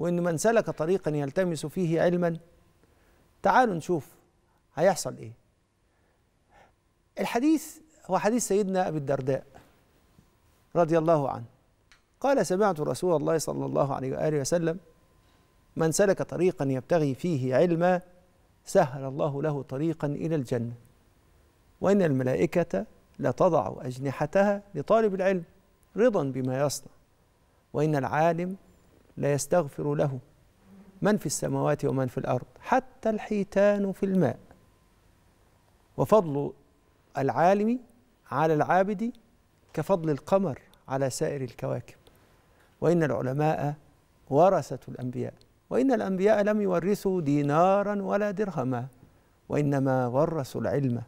وإن من سلك طريقا يلتمس فيه علما تعالوا نشوف هيحصل إيه الحديث هو حديث سيدنا أبي الدرداء رضي الله عنه قال سمعت رسول الله صلى الله عليه وآله وسلم من سلك طريقا يبتغي فيه علما سهل الله له طريقا إلى الجنة وإن الملائكة لتضع أجنحتها لطالب العلم رضا بما يصنع وإن العالم لا يستغفر له من في السماوات ومن في الأرض حتى الحيتان في الماء وفضل العالم على العابد كفضل القمر على سائر الكواكب وإن العلماء ورثة الأنبياء وإن الأنبياء لم يورثوا دينارا ولا درهما وإنما ورثوا العلم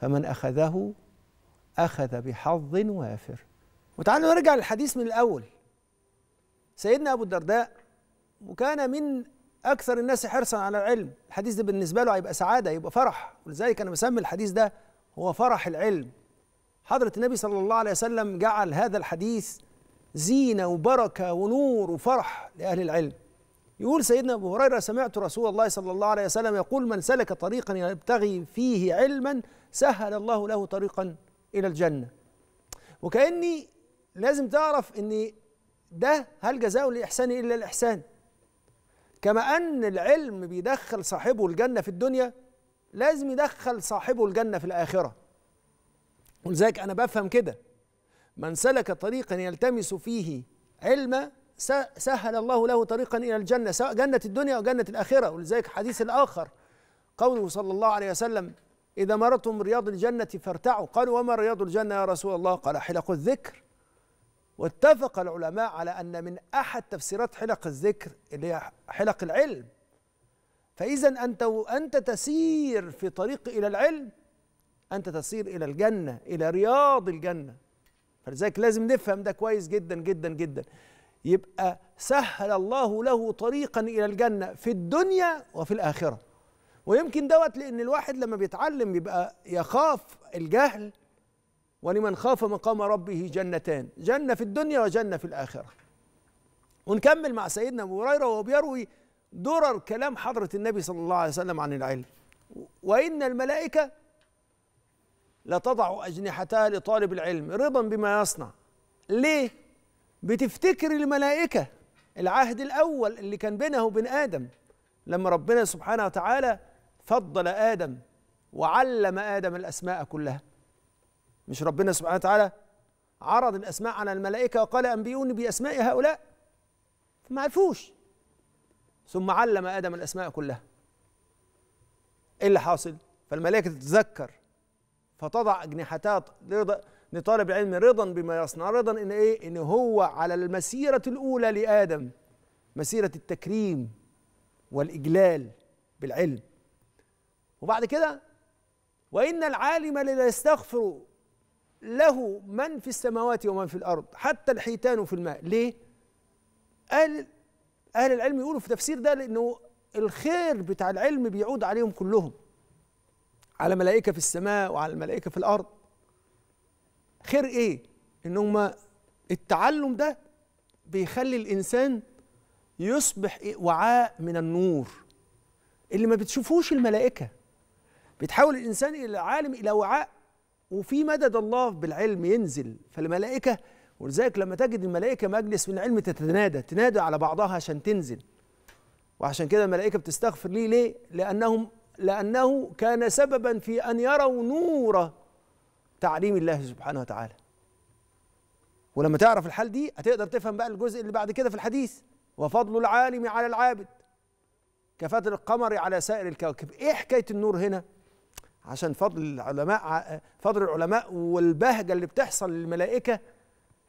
فمن أخذه أخذ بحظ وافر وتعالوا نرجع للحديث من الأول سيدنا أبو الدرداء وكان من أكثر الناس حرصا على العلم الحديث ده بالنسبة له هيبقى سعادة يبقى فرح ولذلك أنا مسمي الحديث ده هو فرح العلم حضرة النبي صلى الله عليه وسلم جعل هذا الحديث زينة وبركة ونور وفرح لأهل العلم يقول سيدنا أبو هريرة سمعت رسول الله صلى الله عليه وسلم يقول من سلك طريقا يبتغي فيه علما سهل الله له طريقا إلى الجنة وكأني لازم تعرف أن ده هل جزاء الإحسان إلا الإحسان كما أن العلم بيدخل صاحبه الجنة في الدنيا لازم يدخل صاحبه الجنة في الآخرة ولذلك أنا بفهم كده من سلك طريقا يلتمس فيه علما سهل الله له طريقا إلى الجنة سواء جنة الدنيا أو جنة الآخرة ولذلك حديث الآخر قوله صلى الله عليه وسلم إذا مرتم رياض الجنة فارتعوا قالوا وما رياض الجنة يا رسول الله قال حلق الذكر واتفق العلماء على أن من أحد تفسيرات حلق الذكر اللي هي حلق العلم فإذا أنت وأنت تسير في طريق إلى العلم أنت تسير إلى الجنة إلى رياض الجنة فلذلك لازم نفهم ده كويس جدا جدا جدا يبقى سهل الله له طريقا إلى الجنة في الدنيا وفي الآخرة ويمكن دوت لأن الواحد لما بيتعلم يبقى يخاف الجهل ولمن خاف مقام ربه جنتان جنة في الدنيا وجنة في الآخرة ونكمل مع سيدنا أبو هريرة وهو بيروي درر كلام حضرة النبي صلى الله عليه وسلم عن العلم وإن الملائكة لتضع أجنحتها لطالب العلم رضا بما يصنع ليه؟ بتفتكر الملائكة العهد الأول اللي كان بينه وبين آدم لما ربنا سبحانه وتعالى فضل آدم وعلم آدم الأسماء كلها مش ربنا سبحانه وتعالى عرض الأسماء على الملائكة وقال أنبئوني بأسماء هؤلاء فما عرفوش ثم علم آدم الأسماء كلها إيه اللي حاصل؟ فالملائكة تتذكر فتضع أجنحتها رضا لطالب العلم رضا بما يصنع رضا إن إيه؟ إن هو على المسيرة الأولى لآدم مسيرة التكريم والإجلال بالعلم وبعد كده وإن العالم ليستغفر له من في السماوات ومن في الأرض حتى الحيتان في الماء ليه؟ أهل, أهل العلم يقولوا في تفسير ده لأنه الخير بتاع العلم بيعود عليهم كلهم على ملائكة في السماء وعلى الملائكة في الأرض خير إيه؟ إن هما التعلم ده بيخلي الإنسان يصبح إيه؟ وعاء من النور اللي ما بتشوفوش الملائكة بتحول الإنسان إلى عالم إلى وعاء وفي مدد الله بالعلم ينزل فالملائكة ولذلك لما تجد الملائكة مجلس من العلم تتنادى تنادى على بعضها عشان تنزل وعشان كده الملائكة بتستغفر ليه ليه لأنهم لأنه كان سببا في أن يروا نور تعليم الله سبحانه وتعالى ولما تعرف الحال دي هتقدر تفهم بقى الجزء اللي بعد كده في الحديث وفضل العالم على العابد كفضل القمر على سائر الكواكب ايه حكايه النور هنا عشان فضل العلماء فضل العلماء والبهجة اللي بتحصل للملائكة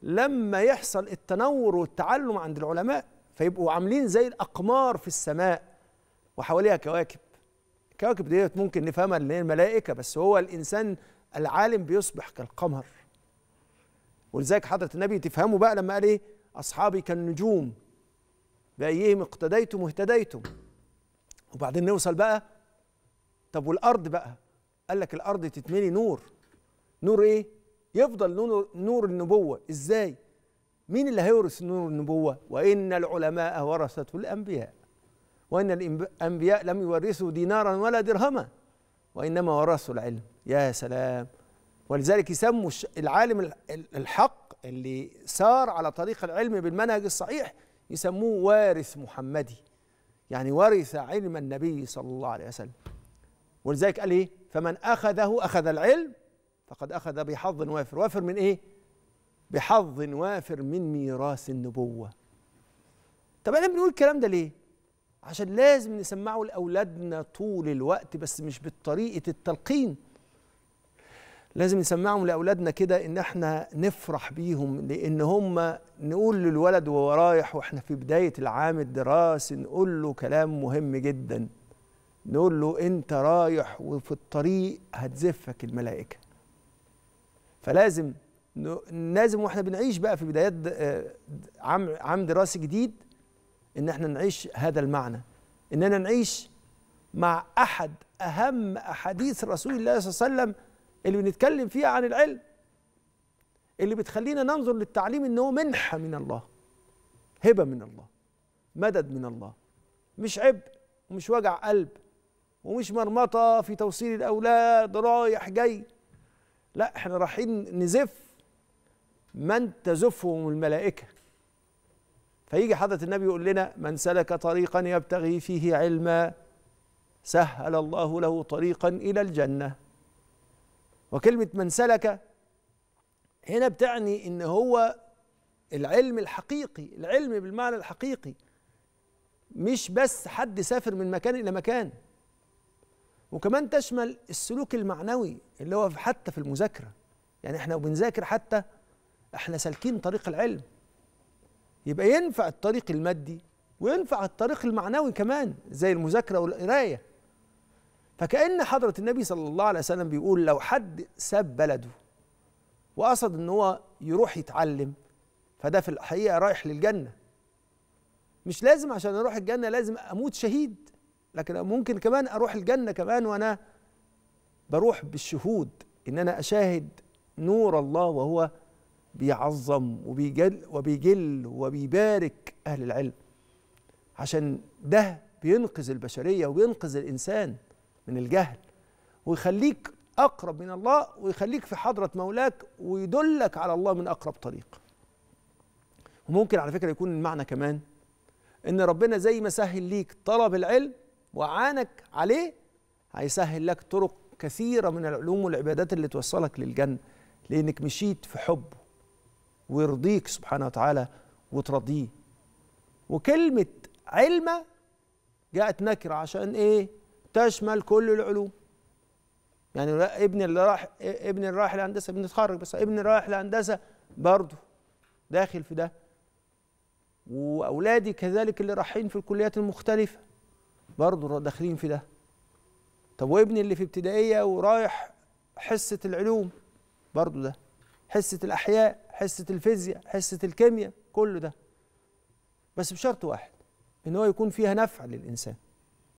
لما يحصل التنور والتعلم عند العلماء فيبقوا عاملين زي الأقمار في السماء وحواليها كواكب الكواكب ديت ممكن نفهمها اللي هي الملائكة بس هو الإنسان العالم بيصبح كالقمر ولذلك حضرة النبي تفهموا بقى لما قال إيه أصحابي كالنجوم بأيهم اقتديتم واهتديتم وبعدين نوصل بقى طب والأرض بقى قال لك الارض تتملي نور نور ايه يفضل نور نور النبوه ازاي مين اللي هيورث نور النبوه وان العلماء ورثته الانبياء وان الانبياء لم يورثوا دينارا ولا درهما وانما ورثوا العلم يا سلام ولذلك يسموا العالم الحق اللي سار على طريق العلم بالمنهج الصحيح يسموه وارث محمدي يعني ورث علم النبي صلى الله عليه وسلم ولذلك قال ايه فمن أخذه أخذ العلم فقد أخذ بحظ وافر وافر من إيه؟ بحظ وافر من ميراث النبوة طب احنا بنقول الكلام ده ليه؟ عشان لازم نسمعه لأولادنا طول الوقت بس مش بطريقة التلقين لازم نسمعهم لأولادنا كده إن احنا نفرح بيهم لأن هم نقول للولد وهو رايح واحنا في بداية العام الدراسي نقول له كلام مهم جداً نقول له انت رايح وفي الطريق هتزفك الملائكه فلازم لازم واحنا بنعيش بقى في بدايات عام عام دراسي جديد ان احنا نعيش هذا المعنى اننا نعيش مع احد اهم احاديث رسول الله صلى الله عليه وسلم اللي بنتكلم فيها عن العلم اللي بتخلينا ننظر للتعليم ان هو منحه من الله هبه من الله مدد من الله مش عبء ومش وجع قلب ومش مرمطه في توصيل الاولاد رايح جاي لا احنا رايحين نزف من تزفهم الملائكه فيجي حضره النبي يقول لنا من سلك طريقا يبتغي فيه علما سهل الله له طريقا الى الجنه وكلمه من سلك هنا بتعني ان هو العلم الحقيقي العلم بالمعنى الحقيقي مش بس حد سافر من مكان الى مكان وكمان تشمل السلوك المعنوي اللي هو حتى في المذاكرة يعني احنا وبنذاكر حتى احنا سالكين طريق العلم يبقى ينفع الطريق المادي وينفع الطريق المعنوي كمان زي المذاكرة والقراية فكأن حضرة النبي صلى الله عليه وسلم بيقول لو حد ساب بلده وقصد ان هو يروح يتعلم فده في الحقيقة رايح للجنة مش لازم عشان اروح الجنة لازم اموت شهيد لكن ممكن كمان اروح الجنه كمان وانا بروح بالشهود ان انا اشاهد نور الله وهو بيعظم وبيجل وبيجل وبيبارك اهل العلم عشان ده بينقذ البشريه وبينقذ الانسان من الجهل ويخليك اقرب من الله ويخليك في حضره مولاك ويدلك على الله من اقرب طريق وممكن على فكره يكون المعنى كمان ان ربنا زي ما سهل ليك طلب العلم وعانك عليه هيسهل لك طرق كثيرة من العلوم والعبادات اللي توصلك للجنة لأنك مشيت في حبه ويرضيك سبحانه وتعالى وترضيه وكلمة علمة جاءت نكرة عشان إيه تشمل كل العلوم يعني ابن اللي راح ابن اللي رايح الهندسه بنتخرج بس ابن اللي رايح الهندسه برضه داخل في ده واولادي كذلك اللي رايحين في الكليات المختلفه برضه داخلين في ده طب وابني اللي في ابتدائيه ورايح حصه العلوم برضه ده حصه الاحياء حصه الفيزياء حصه الكيمياء كله ده بس بشرط واحد ان هو يكون فيها نفع للانسان